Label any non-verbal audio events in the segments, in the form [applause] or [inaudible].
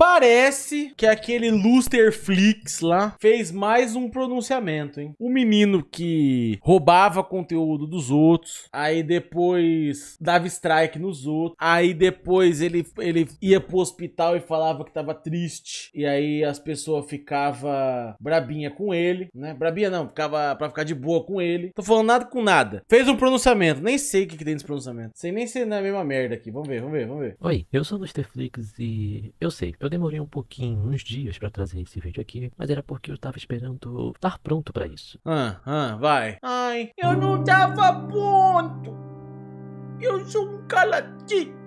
Parece que aquele Luster Flix lá fez mais um pronunciamento, hein? O menino que roubava conteúdo dos outros, aí depois dava strike nos outros, aí depois ele, ele ia pro hospital e falava que tava triste, e aí as pessoas ficavam brabinha com ele, né? Brabinha não, ficava pra ficar de boa com ele. Tô falando nada com nada. Fez um pronunciamento, nem sei o que, que tem nesse pronunciamento. Sei nem se é a mesma merda aqui. Vamos ver, vamos ver, vamos ver. Oi, eu sou o Luster Flix e eu sei, eu eu demorei um pouquinho, uns dias para trazer esse vídeo aqui, mas era porque eu tava esperando estar pronto para isso. Ah, ah, vai. Ai, eu não tava pronto. Eu sou um caladinho.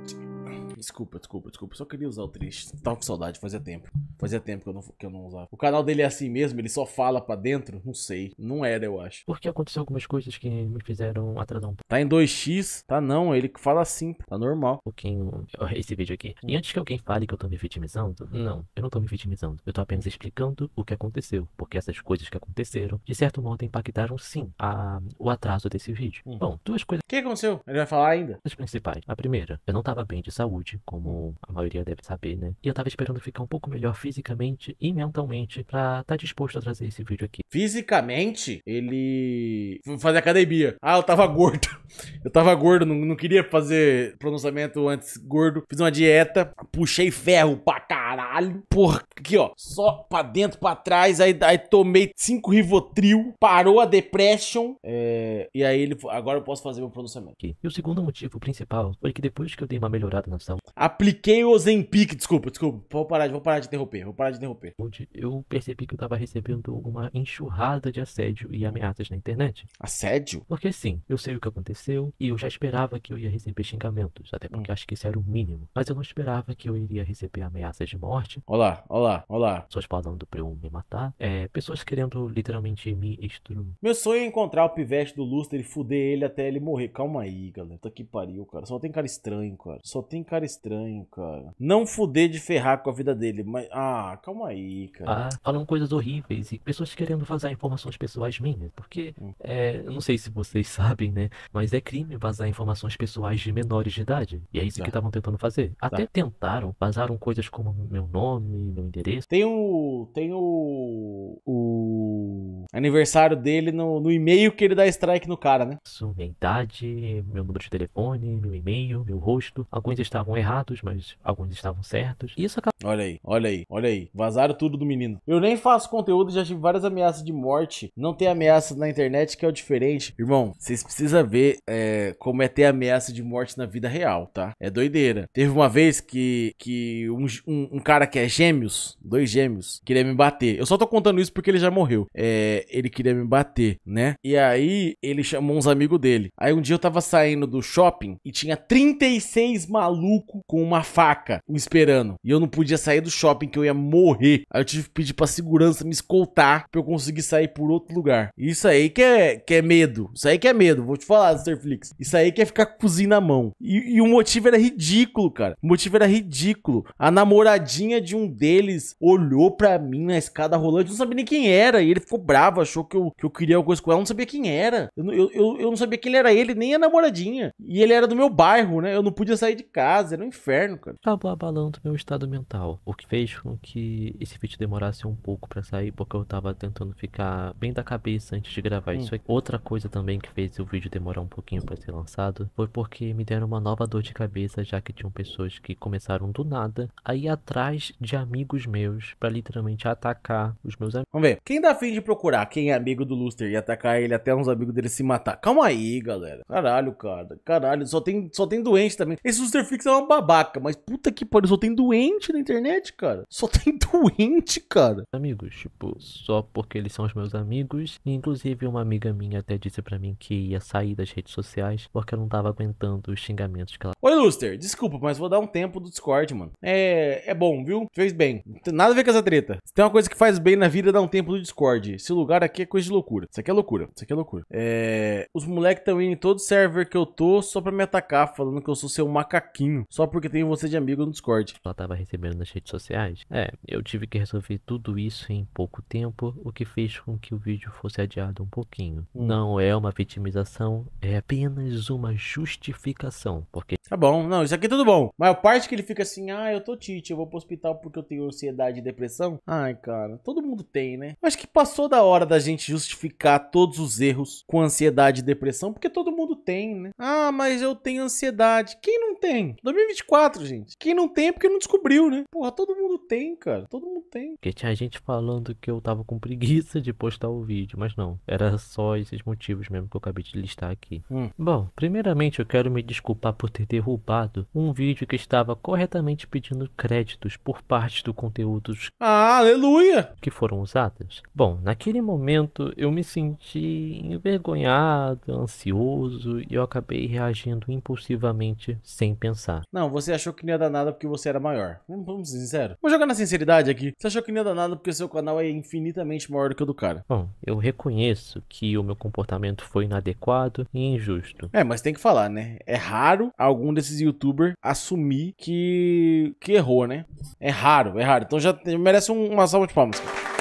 Desculpa, desculpa, desculpa. Só queria usar o triste. Tava com saudade, fazia tempo. Fazia tempo que eu, não, que eu não usava. O canal dele é assim mesmo? Ele só fala pra dentro? Não sei. Não era, eu acho. Porque aconteceu algumas coisas que me fizeram atrasar um pouco. Tá em 2x? Tá não, ele fala assim. Tá normal. Um pouquinho esse vídeo aqui. E antes que alguém fale que eu tô me vitimizando, não, eu não tô me vitimizando. Eu tô apenas explicando o que aconteceu. Porque essas coisas que aconteceram, de certo modo, impactaram sim a, o atraso desse vídeo. Hum. Bom, duas coisas. O que aconteceu? Ele vai falar ainda? As principais. A primeira, eu não tava bem de saúde saúde, como a maioria deve saber, né? E eu tava esperando ficar um pouco melhor fisicamente e mentalmente pra estar tá disposto a trazer esse vídeo aqui. Fisicamente, ele fazer academia. Ah, eu tava gordo. [laughs] Eu tava gordo, não, não queria fazer pronunciamento antes gordo. Fiz uma dieta, puxei ferro pra caralho. Porra, aqui ó, só pra dentro, pra trás. Aí, aí tomei cinco Rivotril, parou a depression. É, e aí ele, agora eu posso fazer meu pronunciamento. E o segundo motivo principal foi que depois que eu dei uma melhorada na Apliquei o Zenpik, desculpa, desculpa. Vou parar, vou parar de interromper, vou parar de interromper. eu percebi que eu tava recebendo uma enxurrada de assédio e ameaças na internet. Assédio? Porque sim, eu sei o que aconteceu e eu já esperava que eu ia receber xingamentos, até porque hum. acho que isso era o mínimo. Mas eu não esperava que eu iria receber ameaças de morte. Olá, olá, olá. Pessoas falando pra eu me matar. É, pessoas querendo literalmente me extruir. Meu sonho é encontrar o pivete do Lustre e fuder ele até ele morrer. Calma aí, galera. Tá que pariu, cara. Só tem cara estranho, cara. Só tem cara cara estranho, cara. Não fuder de ferrar com a vida dele, mas. Ah, calma aí, cara. Ah, falam coisas horríveis e pessoas querendo vazar informações pessoais minhas. Porque, hum. é, eu não sei se vocês [laughs] sabem, né? Mas é crime vazar informações pessoais de menores de idade. E é isso tá. que estavam tentando fazer. Tá. Até tentaram, vazaram coisas como meu nome, meu endereço. Tem o. Tem o. O. Aniversário dele no, no e-mail que ele dá strike no cara, né? Isso, minha idade, meu número de telefone, meu e-mail, meu rosto. Alguns estavam estavam errados, mas alguns estavam certos. E isso acaba Olha aí, olha aí, olha aí. Vazaram tudo do menino. Eu nem faço conteúdo, já tive várias ameaças de morte. Não tem ameaça na internet que é o diferente. Irmão, vocês precisam ver é, como é ter ameaça de morte na vida real, tá? É doideira. Teve uma vez que, que um, um, um, cara que é gêmeos, dois gêmeos, queria me bater. Eu só tô contando isso porque ele já morreu. É, ele queria me bater, né? E aí ele chamou uns amigos dele. Aí um dia eu tava saindo do shopping e tinha 36 maluco com uma faca me esperando. E eu não podia podia sair do shopping, que eu ia morrer. Aí eu tive que pedir pra segurança me escoltar pra eu conseguir sair por outro lugar. Isso aí que é, que é medo. Isso aí que é medo. Vou te falar, Sr. Flix. Isso aí que é ficar com cozinha na mão. E, e, o motivo era ridículo, cara. O motivo era ridículo. A namoradinha de um deles olhou pra mim na escada rolante. Não sabia nem quem era. E ele ficou bravo, achou que eu, que eu queria alguma coisa com ela. Não sabia quem era. Eu, eu, eu, eu não sabia quem era ele, nem a namoradinha. E ele era do meu bairro, né? Eu não podia sair de casa. Era um inferno, cara. Acabou abalando meu estado mental o que fez com que esse vídeo demorasse um pouco para sair, porque eu tava tentando ficar bem da cabeça antes de gravar hum. isso aqui. É outra coisa também que fez o vídeo demorar um pouquinho para ser lançado foi porque me deram uma nova dor de cabeça, já que tinham pessoas que começaram do nada a ir atrás de amigos meus para literalmente atacar os meus amigos. Vamos ver, quem dá fim de procurar quem é amigo do Luster e atacar ele até uns amigos dele se matar? Calma aí, galera. Caralho, cara. Caralho, só tem, só tem doente também. Esse Fix é uma babaca, mas puta que pariu, só tem doente na internet internet, cara. Só tem [laughs] doente, cara. Amigos, tipo, só porque eles são os meus amigos. inclusive, uma amiga minha até disse para mim que ia sair das redes sociais porque eu não tava aguentando os xingamentos que ela. Oi, Luster, desculpa, mas vou dar um tempo do Discord, mano. É, é bom, viu? Fez bem. nada a ver com essa treta. Se tem uma coisa que faz bem na vida, dá um tempo do Discord. Esse lugar aqui é coisa de loucura. Isso aqui é loucura. Isso aqui é loucura. É. Os moleques estão indo em todo server que eu tô só pra me atacar, falando que eu sou seu macaquinho. Só porque tenho você de amigo no Discord. Ela tava recebendo nas redes sociais. É, eu tive que resolver tudo isso em pouco tempo, o que fez com que o vídeo fosse adiado um pouquinho. Hum. Não é uma vitimização, é apenas uma justificação, porque... Tá bom, não, isso aqui é tudo bom. Mas a parte que ele fica assim, ah, eu tô tite, eu vou pro hospital porque eu tenho ansiedade e depressão. Ai, cara, todo mundo tem, né? Acho que passou da hora da gente justificar todos os erros com ansiedade e depressão, porque todo mundo tem, né? Ah, mas eu tenho ansiedade. Quem não tem? 2024, gente. Quem não tem é porque não descobriu, né? Porra, todo mundo tem, cara. Todo mundo tem. Porque tinha gente falando que eu tava com preguiça de postar o vídeo, mas não. Era só esses motivos mesmo que eu acabei de listar aqui. Hum. Bom, primeiramente eu quero me desculpar por ter derrubado um vídeo que estava corretamente pedindo créditos por parte do conteúdo ah, aleluia! que foram usados. Bom, naquele momento eu me senti envergonhado, ansioso e eu acabei reagindo impulsivamente sem pensar. Não, você achou que não ia dar nada porque você era maior. Vamos ser sinceros. Vou jogar na sinceridade aqui. Você achou que não ia dar nada porque seu canal é infinitamente maior do que o do cara. Bom, eu reconheço que o meu comportamento foi inadequado e injusto. É, mas tem que falar, né? É raro algum desses youtubers assumir que, que errou, né? É raro, é raro. Então já merece uma salva de palmas. Cara.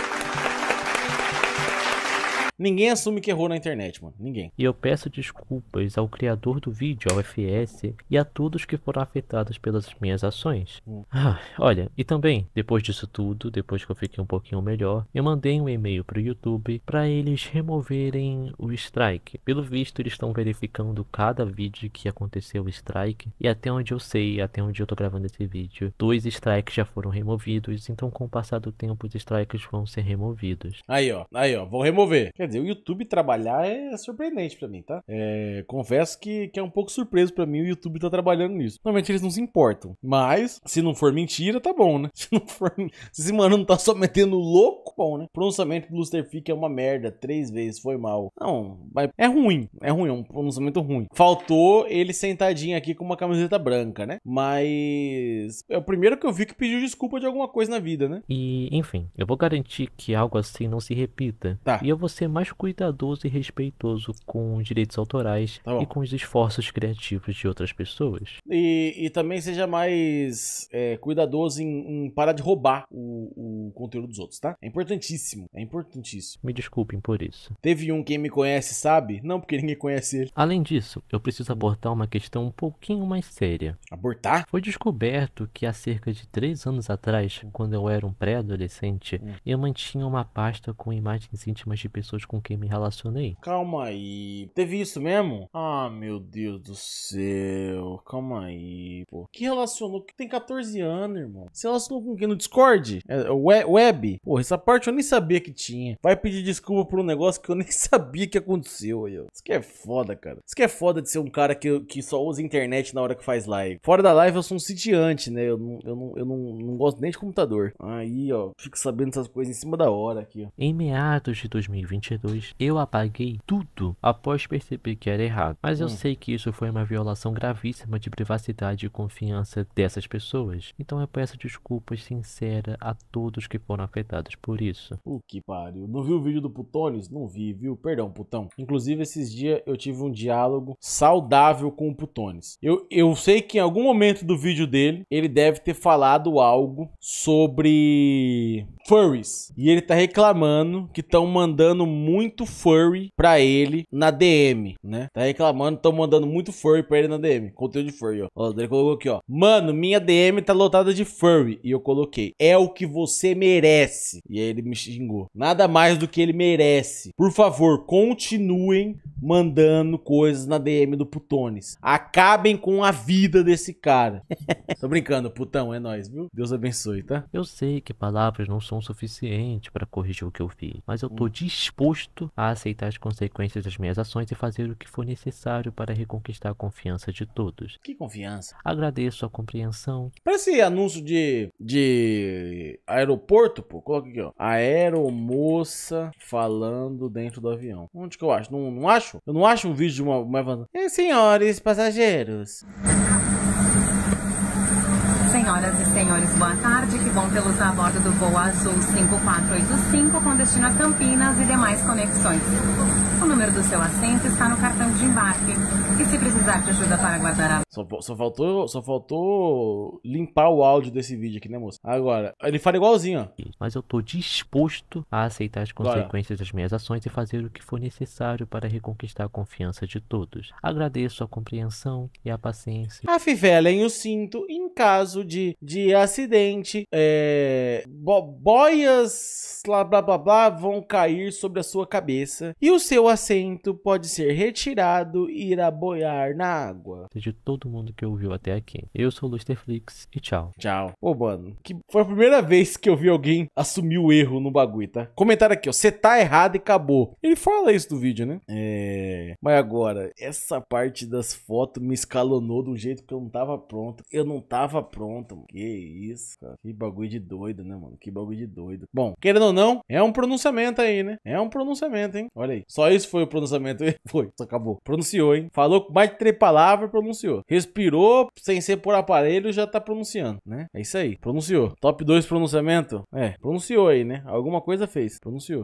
Ninguém assume que errou na internet, mano. Ninguém. E eu peço desculpas ao criador do vídeo, ao FS, e a todos que foram afetados pelas minhas ações. Hum. Ah, olha, e também, depois disso tudo, depois que eu fiquei um pouquinho melhor, eu mandei um e-mail pro YouTube para eles removerem o strike. Pelo visto, eles estão verificando cada vídeo que aconteceu o strike, e até onde eu sei, até onde eu tô gravando esse vídeo, dois strikes já foram removidos, então com o passar do tempo, os strikes vão ser removidos. Aí, ó, aí, ó, vão remover. Quer dizer, o YouTube trabalhar é surpreendente para mim, tá? É, confesso que, que é um pouco surpreso para mim o YouTube tá trabalhando nisso. Normalmente eles não se importam. Mas, se não for mentira, tá bom, né? [laughs] Se não for. Se esse mano não tá só metendo louco, tá bom, né? Pronunciamento do Luster Fick é uma merda. Três vezes foi mal. Não, é ruim. É ruim, é um pronunciamento ruim. Faltou ele sentadinho aqui com uma camiseta branca, né? Mas. É o primeiro que eu vi que pediu desculpa de alguma coisa na vida, né? E, enfim, eu vou garantir que algo assim não se repita. Tá. E eu vou ser mais cuidadoso e respeitoso com os direitos autorais tá e com os esforços criativos de outras pessoas. E, e também seja mais é, cuidadoso em, em, parar de roubar o, o, conteúdo dos outros, tá? É importantíssimo. É importantíssimo. Me desculpem por isso. Teve um quem me conhece sabe? Não, porque ninguém conhece ele. Além disso, eu preciso abordar uma questão um pouquinho mais séria. Abortar? Foi descoberto que há cerca de três anos atrás, quando eu era um pré-adolescente, hum. eu mantinha uma pasta com imagens íntimas de pessoas pessoas com quem me relacionei. Calma aí. Teve isso mesmo? Ah, meu Deus do céu. Calma aí, pô. Que relacionou? Tem 14 anos, irmão. Se relacionou com quem? No Discord? É, é web? Porra, essa parte eu nem sabia que tinha. Vai pedir desculpa por um negócio que eu [laughs] nem sabia que aconteceu aí, ó. Isso que é foda, cara. Isso que é foda de ser um cara que, que só usa internet na hora que faz live. Fora da live eu sou um sitiante, né? Eu não, eu não, eu não, não gosto nem de computador. Aí, ó, fico sabendo essas coisas em cima da hora aqui, ó. Em meados de 2022, 2022, eu apaguei tudo após perceber que era errado. Mas eu hum. sei que isso foi uma violação gravíssima de privacidade e confiança dessas pessoas. Então eu peço desculpas sinceras a todos que foram afetados por isso. O que pariu. Não viu o vídeo do Putones? Não vi, viu? Perdão, putão. Inclusive, esses dias eu tive um diálogo saudável com o Putones. Eu, eu sei que em algum momento do vídeo dele, ele deve ter falado algo sobre furries. E ele tá reclamando que estão mandando muito furry pra ele na DM, né? Tá reclamando, estão mandando muito furry pra ele na DM. Conteúdo de furry, ó. ó. Ele colocou aqui, ó. Mano, minha DM tá lotada de furry. E eu coloquei, é o que você merece. E aí ele me xingou. Nada mais do que ele merece. Por favor, continuem mandando coisas na DM do Putones. Acabem com a vida desse cara. [laughs] Tô brincando, putão, é nóis, viu? Deus abençoe, tá? Eu sei que palavras não são suficiente para corrigir o que eu fiz, mas eu estou hum. disposto a aceitar as consequências das minhas ações e fazer o que for necessário para reconquistar a confiança de todos. Que confiança? Agradeço a compreensão. Parece anúncio de, de aeroporto, pô. Coloca aqui, ó. Aeromoça falando dentro do avião. Onde que eu acho? Não, não acho? Eu não acho um vídeo de uma... uma... E, é, senhores passageiros... Senhoras e senhores, boa tarde. Que bom tê-los a bordo do voo azul 5485 com destino a Campinas e demais conexões. O número do seu assento está no cartão de embarque. E se precisar de ajuda para guardar a... Só, só, faltou, só faltou limpar o áudio desse vídeo aqui, né, moça? Agora, ele fala igualzinho, ó. Mas eu tô disposto a aceitar as consequências Agora. das minhas ações e fazer o que for necessário para reconquistar a confiança de todos. Agradeço a compreensão e a paciência. A fivela em o cinto em caso de, de acidente. É, bo boias, blá, blá, blá, blá, vão cair sobre a sua cabeça. E o seu assento pode ser retirado e irá boiar na água. De todo mundo que ouviu até aqui. Eu sou o Lusterflix e tchau. Tchau. Pô, mano, que foi a primeira vez que eu vi alguém assumir o erro no bagulho, tá? Comentário aqui, ó. Você tá errado e acabou. Ele fala isso do vídeo, né? É. Mas agora, essa parte das fotos me escalonou de um jeito que eu não tava pronto. Eu não tava pronto, mano. Que isso, cara. Que bagulho de doido, né, mano? Que bagulho de doido. Bom, querendo ou não, é um pronunciamento aí, né? É um pronunciamento, hein? Olha aí. Só isso esse foi o pronunciamento. [laughs] Foi, só acabou. Pronunciou, hein? Falou mais de três palavras, pronunciou. Respirou, sem ser por aparelho, já tá pronunciando, né? É isso aí, pronunciou. Top 2 pronunciamento? É, pronunciou aí, né? Alguma coisa fez, pronunciou.